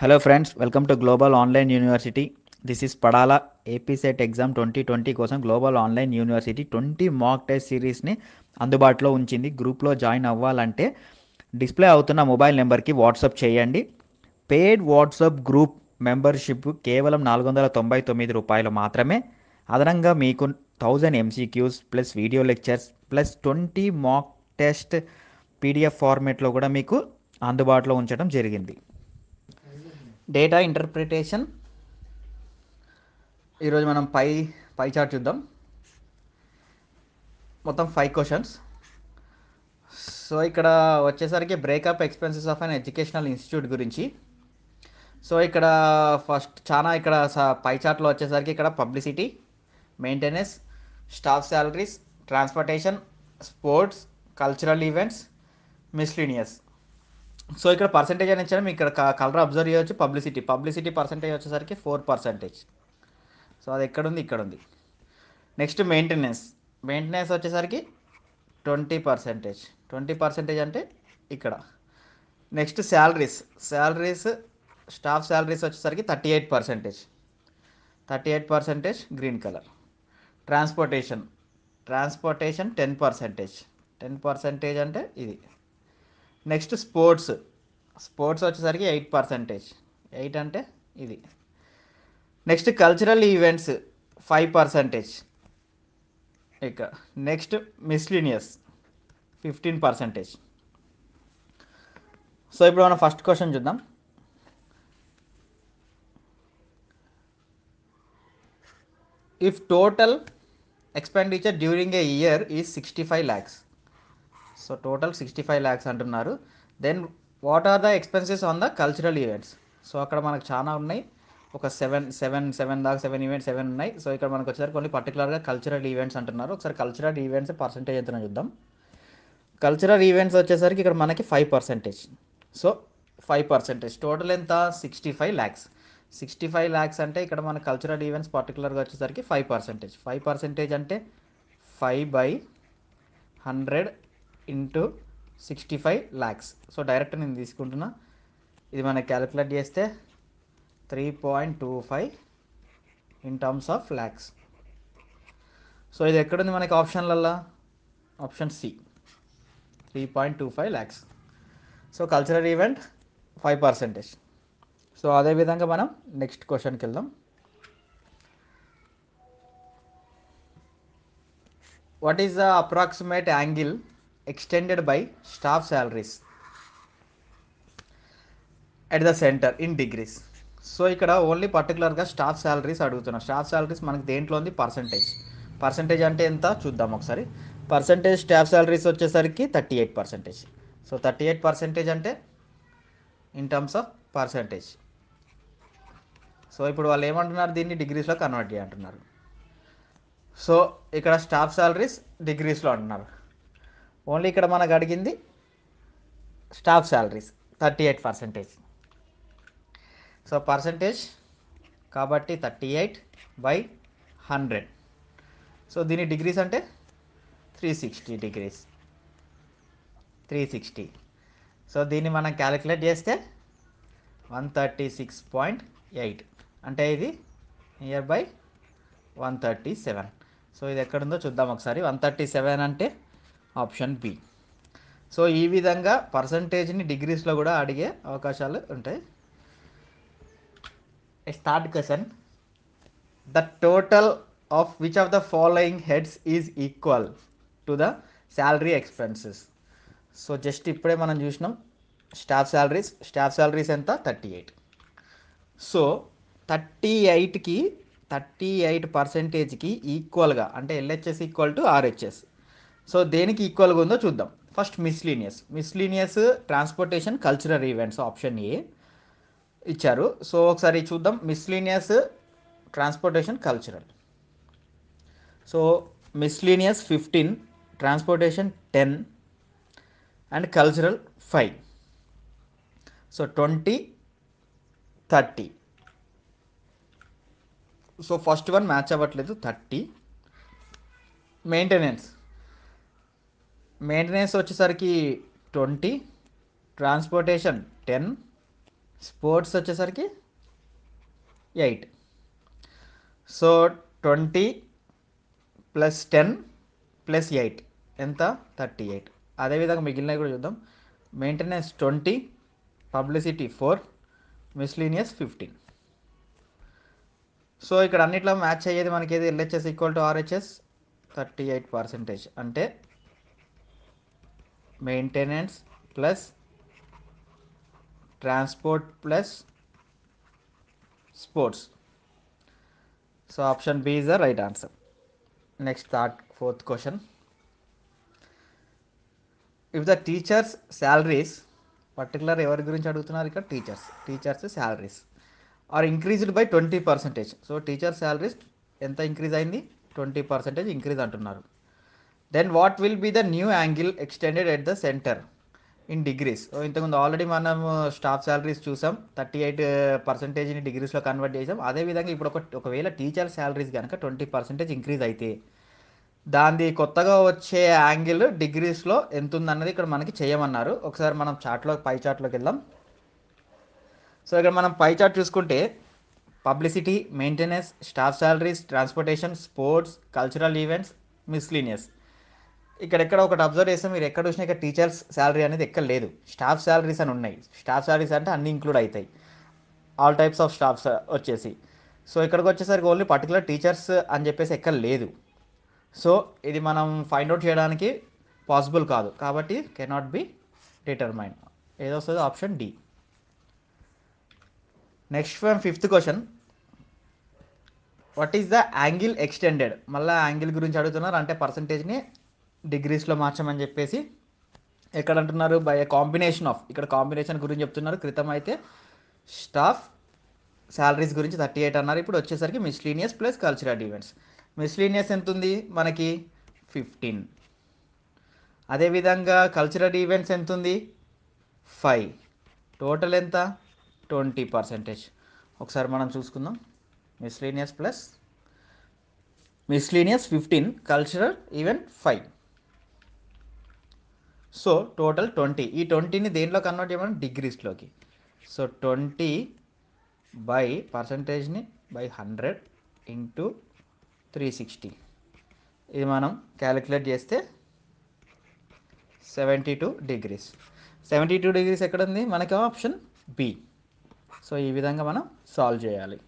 hello friends welcome to global online university this is Padala APSET exam twenty twenty కోసం global online university twenty mock test సిరీస్ని అందుబాటులో ఉంచింది గ్రూప్లో join అవ్వాలంటే display అవుతున్న మొబైల్ నెంబర్కి వాట్సాప్ చేయండి పెయిడ్ వాట్సాప్ గ్రూప్ మెంబర్షిప్ కేవలం నాలుగు వందల తొంభై తొమ్మిది రూపాయలు మాత్రమే అదనంగా మీకు thousand MCQs plus video lectures plus twenty mock test PDF ఫార్మేట్లో కూడా మీకు అందుబాటులో ఉంచడం జరిగింది డేటా ఇంటర్ప్రిటేషన్ ఈరోజు మనం పై పై చార్ట్ చూద్దాం మొత్తం ఫైవ్ క్వశ్చన్స్ సో ఇక్కడ వచ్చేసరికి breakup expenses of an educational institute గురించి సో ఇక్కడ ఫస్ట్ చాలా ఇక్కడ పై చార్ట్లో వచ్చేసరికి ఇక్కడ publicity maintenance staff salaries transportation sports cultural events miscellaneous so ఇక్కడ పర్సంటేజ్ అని ఇచ్చాను ఇక్కడ కలర్ అబ్జర్వ్ చేయవచ్చు పబ్లిసిటీ పబ్లిసిటీ పర్సంటేజ్ వచ్చేసరికి ఫోర్ పర్సంటేజ్ సో అది ఎక్కడుంది ఇక్కడ ఉంది నెక్స్ట్ మెయింటెనెన్స్ మెయింటెనెన్స్ వచ్చేసరికి ట్వంటీ పర్సంటేజ్ ట్వంటీ పర్సంటేజ్ అంటే ఇక్కడ next salaries salaries staff salaries వచ్చేసరికి thirty eight percentage thirty eight percentage green colour transportation transportation ten percentage ten percentage అంటే ఇది నెక్స్ట్ స్పోర్ట్స్ స్పోర్ట్స్ వచ్చేసరికి ఎయిట్ పర్సెంటేజ్ ఎయిట్ అంటే ఇది next cultural events five percentage ఇక next miscellaneous fifteen percentage so ఇప్పుడు మనం first question చూద్దాం if total expenditure during a year is sixty five lakhs so total sixty five lakhs అంటున్నారు then what are the expenses on the cultural events so అక్కడ మనకు చాలా ఉన్నాయి ఒక సెవెన్ సెవెన్ సెవెన్ దాకా సెవెన్ ఈవెంట్స్ సెవెన్ ఉన్నాయి so ఇక్కడ మనకు వచ్చేసరికి కొన్ని పర్టికులర్గా కల్చరల్ ఈవెంట్స్ అంటున్నారు ఒకసారి కల్చరల్ ఈవెంట్స్ పర్సంటేజ్ ఎంత చూద్దాం కల్చరల్ ఈవెంట్స్ వచ్చేసరికి ఇక్కడ మనకి five percentage so five percentage total ఎంత sixty five lakhs sixty five lakhs అంటే ఇక్కడ మన కల్చరల్ ఈవెంట్స్ పర్టికులర్గా వచ్చేసరికి ఫైవ్ పర్సెంటేజ్ ఫైవ్ పర్సెంటేజ్ అంటే five by hundred into sixty five lakhs so direct నేను తీసుకుంటున్నా ఇది మనకి క్యాలిక్యులేట్ చేస్తే three point two five in terms of lakhs so ఇది ఎక్కడుంది మనకి ఆప్షన్లల్లా option C three point two five lakhs so cultural event five percentage so అదేవిధంగా మనం నెక్స్ట్ క్వశ్చన్కి వెళ్దాం what is the approximate angle extended by staff salaries at the centre in degrees so ఇక్కడ only పర్టికులర్గా స్టాఫ్ శాలరీస్ అడుగుతున్నా staff salaries మనకి దేంట్లో ఉంది పర్సంటేజ్ పర్సంటేజ్ అంటే ఎంత చూద్దాం ఒకసారి పర్సంటేజ్ స్టాఫ్ శాలరీస్ వచ్చేసరికి thirty eight percentage so thirty eight percentage అంటే in terms of percentage so ఇప్పుడు వాళ్ళు ఏమంటున్నారు దీన్ని డిగ్రీస్లో కన్వర్ట్ చేయంటున్నారు సో ఇక్కడ స్టాఫ్ శాలరీస్ డిగ్రీస్లో అంటున్నారు ఓన్లీ ఇక్కడ మనకు అడిగింది staff salaries thirty eight percentage so percentage కాబట్టి thirty eight by hundred so దీని డిగ్రీస్ అంటే three sixty degrees three sixty so దీన్ని మనం క్యాలిక్యులేట్ చేస్తే one thirty six point eight అంటే ఇది near by one thirty seven so ఇది ఎక్కడుందో చూద్దాం ఒకసారి వన్ థర్టీ సెవెన్ అంటే ఆప్షన్ బి సో ఈ విధంగా పర్సంటేజ్ని డిగ్రీస్లో కూడా అడిగే అవకాశాలు ఉంటాయి third question the total of which of the following heads is equal to the salary expenses so just ఇప్పుడే మనం చూసినాం స్టాఫ్ శాలరీస్ స్టాఫ్ శాలరీస్ ఎంత థర్టీ ఎయిట్ సో థర్టీ ఎయిట్కి థర్టీ ఎయిట్ పర్సెంటేజ్కి ఈక్వల్గా అంటే LHS equal to RHS so దేనికి ఈక్వల్గా ఉందో చూద్దాం first miscellaneous miscellaneous transportation cultural events option A ఇచ్చారు సో ఒకసారి చూద్దాం miscellaneous transportation cultural so miscellaneous fifteen transportation ten and cultural five so twenty thirty so first one match అవ్వట్లేదు thirty maintenance maintenance వచ్చేసరికి twenty transportation ten sports వచ్చేసరికి eight so twenty plus ten plus eight ఎంత thirty eight అదేవిధంగా మిగిలినవి కూడా చూద్దాం maintenance twenty publicity four miscellaneous fifteen so ఇక్కడ అన్నిట్లో మ్యాచ్ అయ్యేది మనకి ఏది LHS equal to RHS thirty eight percentage అంటే maintenance plus transport plus sports so option B is the right answer next third fourth question if the teachers salaries particular ఎవరి గురించి అడుగుతున్నారు ఇక్కడ teachers teachers salaries are increased by twenty percentage so teacher salaries ఎంత increase అయింది twenty percentage increase అంటున్నారు then what will be the new angle extended at the centre in degrees ఇంతకుముందు already మనం staff uh, salaries చూసాం thirty eight పర్సెంటేజ్ని డిగ్రీస్లో convert చేసాం అదేవిధంగా ఇప్పుడు ఒక ఒకవేళ టీచర్ శాలరీస్ కనుక ట్వంటీ పర్సెంటేజ్ ఇంక్రీజ్ అయితే దాని కొత్తగా వచ్చే యాంగిల్ డిగ్రీస్లో ఎంత ఉందన్నది ఇక్కడ మనకి చేయమన్నారు ఒకసారి మనం చాట్లో పై చాట్లోకి వెళ్దాం సో ఇక్కడ మనం పై చాట్ చూసుకుంటే publicity maintenance staff salaries transportation sports cultural events miscellaneous ఇక్కడ ఎక్కడ ఒకటి అబ్జర్వ్ చేస్తే మీరు ఎక్కడ చూసినా ఇక్కడ టీచర్స్ శాలరీ అనేది ఎక్కడ లేదు స్టాఫ్ శాలరీస్ అని ఉన్నాయి స్టాఫ్ శాలరీస్ అంటే అన్ని ఇంక్లూడ్ అవుతాయి ఆల్ టైప్స్ ఆఫ్ స్టాఫ్స్ వచ్చేసి సో ఇక్కడికి వచ్చేసరికి ఓన్లీ పర్టికులర్ టీచర్స్ అని చెప్పేసి ఎక్కడ లేదు సో ఇది మనం ఫైండ్ అవుట్ చేయడానికి పాసిబుల్ కాదు కాబట్టి కెనాట్ బి డిటర్మైన్ ఏదొస్తుందో option D next one fifth question what is the angle extended మళ్ళీ యాంగిల్ గురించి అడుగుతున్నారు అంటే పర్సంటేజ్ని డిగ్రీస్లో మార్చమని చెప్పేసి ఎక్కడ అంటున్నారు బై కాంబినేషన్ ఆఫ్ ఇక్కడ కాంబినేషన్ గురించి చెప్తున్నారు క్రితం అయితే స్టాఫ్ శాలరీస్ గురించి థర్టీ ఎయిట్ అన్నారు ఇప్పుడు వచ్చేసరికి miscellaneous plus cultural events miscellaneous ఎంత ఉంది మనకి ఫిఫ్టీన్ అదేవిధంగా కల్చరల్ ఈవెంట్స్ ఎంత ఉంది ఫైవ్ టోటల్ ఎంత ట్వంటీ పర్సెంటేజ్ ఒకసారి మనం చూసుకుందాం miscellaneous plus miscellaneous fifteen cultural event five so total twenty ఈ ట్వంటీని దేంట్లో కన్వర్ట్ చేయమని డిగ్రీస్లోకి సో ట్వంటీ బై పర్సంటేజ్ని by hundred into three sixty ఇది మనం క్యాలిక్యులేట్ చేస్తే seventy two degrees seventy two degrees ఎక్కడుంది మనకి ఆప్షన్ బి సో ఈ విధంగా మనం సాల్వ్ చేయాలి